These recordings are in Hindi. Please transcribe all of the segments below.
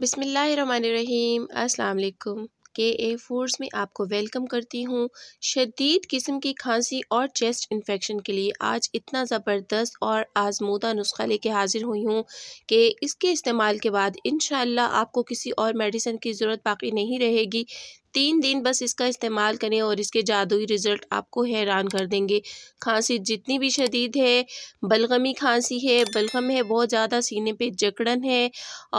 बिसमीम् अल्लाम के ए फूड्स में आपको वेलकम करती हूँ शदीद किस्म की खांसी और चेस्ट इन्फेक्शन के लिए आज इतना ज़बरदस्त और आजमूदा नुस्खा लेके हाजिर हुई हूँ कि इसके इस्तेमाल के बाद इन आपको किसी और मेडिसिन की ज़रूरत बाकी नहीं रहेगी तीन दिन बस इसका इस्तेमाल करें और इसके जादुई रिज़ल्ट आपको हैरान कर देंगे खांसी जितनी भी शदीद है बलगमी खांसी है बलगम है बहुत ज़्यादा सीने पे जकड़न है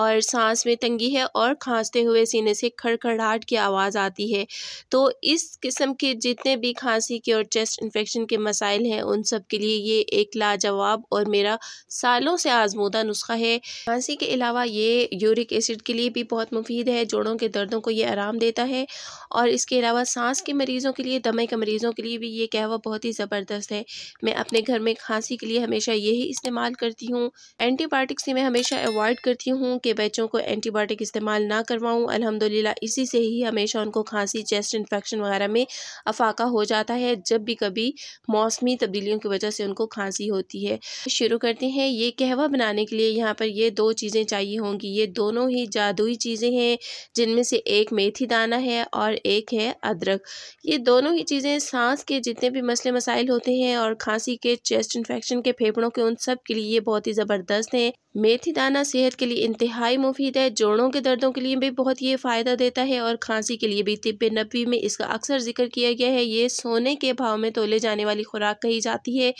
और सांस में तंगी है और खांसते हुए सीने से खड़खड़ाहट की आवाज़ आती है तो इस किस्म के जितने भी खांसी के और चेस्ट इन्फेक्शन के मसाइल हैं उन सब के लिए ये एक लाजवाब और मेरा सालों से आजमूदा नुस्खा है खांसी के अलावा ये यूरिक एसिड के लिए भी बहुत मुफीद है जोड़ों के दर्दों को ये आराम देता है और इसके अलावा सांस के मरीज़ों के लिए दमे के मरीज़ों के लिए भी ये कहवा बहुत ही ज़बरदस्त है मैं अपने घर में खांसी के लिए हमेशा यही इस्तेमाल करती हूँ एंटीबायोटिक्स से मैं हमेशा अवॉइड करती हूँ कि बच्चों को एंटीबायोटिक इस्तेमाल ना करवाऊँ अलहमदिल्ला इसी से ही हमेशा उनको खांसी चेस्ट इन्फेक्शन वगैरह में अफाका हो जाता है जब भी कभी मौसमी तब्दीलियों की वजह से उनको खांसी होती है शुरू करते हैं ये कहवा बनाने के लिए यहाँ पर ये दो चीज़ें चाहिए होंगी ये दोनों ही जादुई चीज़ें हैं जिनमें से एक मेथी दाना है और एक है अदरक ये दोनों ही चीज़ें सांस के जितने भी मसले मसाइल होते हैं और खांसी के चेस्ट इन्फेक्शन के फेफड़ों के उन सब के लिए बहुत ही ज़बरदस्त हैं मेथी दाना सेहत के लिए इंतहाई मुफीद है जोड़ों के दर्दों के लिए भी बहुत ये फ़ायदा देता है और खांसी के लिए भी तिब नबी में इसका अक्सर जिक्र किया गया है ये सोने के भाव में तोले जाने वाली खुराक कही जाती है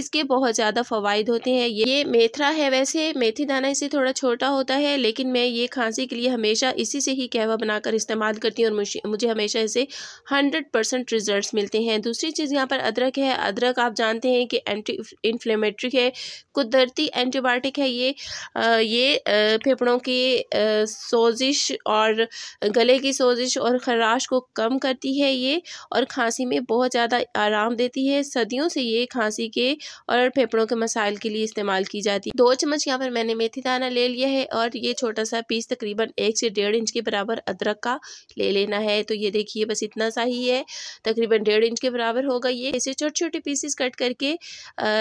इसके बहुत ज़्यादा फ़वाद होते हैं ये मेथरा है वैसे मेथी दाना इसे थोड़ा छोटा होता है लेकिन मैं ये खांसी के लिए हमेशा इसी से ही कहवा बनाकर इस्तेमाल करती हूँ और मुझे हमेशा इसे हंड्रेड परसेंट रिजल्ट मिलते हैं दूसरी चीज़ यहाँ पर अदरक है अदरक आप जानते हैं कि एंटी इन्फ्लेमेटरी है कुदरती एंटीबायोटिक है ये ये फेफड़ों की सोजिश और गले की सोजिश और खराश को कम करती है ये और खांसी में बहुत ज़्यादा आराम देती है सदियों से ये खांसी के और फेफड़ों के मसाइल के लिए इस्तेमाल की जाती है दो चम्मच यहाँ पर मैंने मेथी दाना ले लिया है और ये छोटा सा पीस तकरीबन एक से डेढ़ इंच के बराबर अदरक का ले लेना है तो ये देखिए बस इतना सा ही है तकरीबन डेढ़ इंच के बराबर होगा ये इसे छोटे छोटे पीसेस कट करके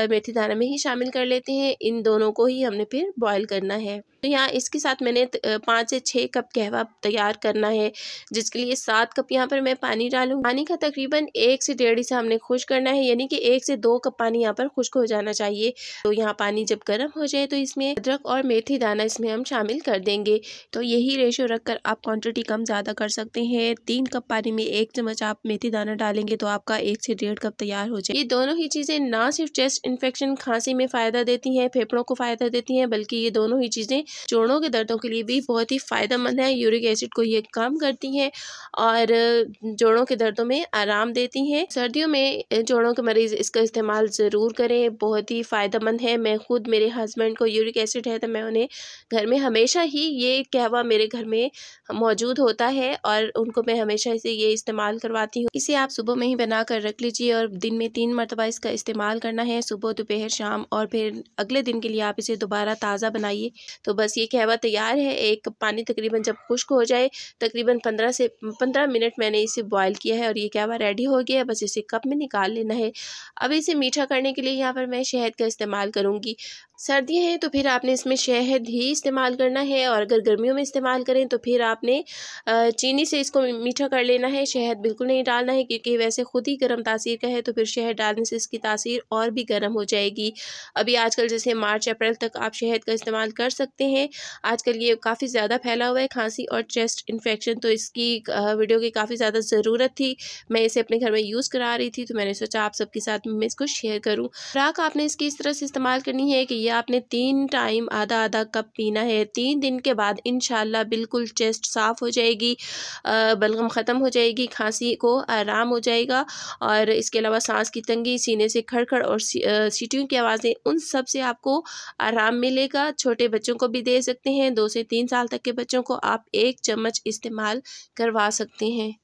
मेथी दाना में ही शामिल कर लेते हैं इन दोनों को ही हमने फिर बॉयल करना है तो यहाँ इसके साथ मैंने पाँच से छः कप कहवा तैयार करना है जिसके लिए सात कप यहाँ पर मैं पानी डालूँ पानी का तकरीबन एक से डेढ़ से हमने खुश्क करना है यानी कि एक से दो कप पानी यहाँ पर खुश्क हो जाना चाहिए तो यहाँ पानी जब गर्म हो जाए तो इसमें अदरक और मेथी दाना इसमें हम शामिल कर देंगे तो यही रेशियो कर आप क्वान्टिटी कम ज़्यादा कर सकते हैं तीन कप पानी में एक चम्मच आप मेथी दाना डालेंगे तो आपका एक से डेढ़ कप तैयार हो जाए ये दोनों ही चीज़ें ना सिर्फ चेस्ट इन्फेक्शन खांसी में फ़ायदा देती हैं फेफड़ों को फ़ायदा देती हैं बल्कि ये दोनों ही चीज़ें जोड़ों के दर्दों के लिए भी बहुत ही फ़ायदेमंद है यूरिक एसिड को ये कम करती हैं और जोड़ों के दर्दों में आराम देती हैं सर्दियों में जोड़ों के मरीज़ इसका इस्तेमाल ज़रूर करें बहुत ही फ़ायदेमंद है मैं खुद मेरे हस्बैंड को यूरिक एसिड है तो मैं उन्हें घर में हमेशा ही ये कहवा मेरे घर में मौजूद होता है और उनको मैं हमेशा इसे ये इस्तेमाल करवाती हूँ इसे आप सुबह में ही बना कर रख लीजिए और दिन में तीन मरतबा इसका इस्तेमाल करना है सुबह दोपहर शाम और फिर अगले दिन के लिए आप इसे दोबारा ताज़ा बनाइए तो बस ये कहवा तैयार है एक पानी तकरीबन जब खुश्क हो जाए तकरीबन पंद्रह से पंद्रह मिनट मैंने इसे बॉयल किया है और ये कहवा रेडी हो गया है बस इसे कप में निकाल लेना है अब इसे मीठा करने के लिए यहाँ पर मैं शहद का इस्तेमाल करूँगी सर्दियाँ हैं तो फिर आपने इसमें शहद ही इस्तेमाल करना है और अगर गर्मियों में इस्तेमाल करें तो फिर आपने चीनी से इसको मीठा कर लेना है शहद बिल्कुल नहीं डालना है क्योंकि वैसे खुद ही गर्म तासीर का है तो फिर शहद डालने से इसकी तासीर और भी गर्म हो जाएगी अभी आजकल जैसे मार्च अप्रैल तक आप शहद का इस्तेमाल कर सकते हैं आजकल ये काफ़ी ज़्यादा फैला हुआ है खांसी और चेस्ट इन्फेक्शन तो इसकी वीडियो की काफ़ी ज़्यादा ज़रूरत थी मैं इसे अपने घर में यूज़ करा रही थी तो मैंने सोचा आप सबके साथ मैं इसको शेयर करूँ फ्राक आपने इसकी इस तरह से इस्तेमाल करनी है कि ये आपने तीन टाइम आधा आधा कप पीना है तीन दिन के बाद इन बिल्कुल चेस्ट साफ़ हो जाएगी बलगम ख़त्म हो जाएगी खांसी को आराम हो जाएगा और इसके अलावा सांस की तंगी सीने से खड़खड़ और सीटियों की आवाज़ें उन सब से आपको आराम मिलेगा छोटे बच्चों को भी दे सकते हैं दो से तीन साल तक के बच्चों को आप एक चम्मच इस्तेमाल करवा सकते हैं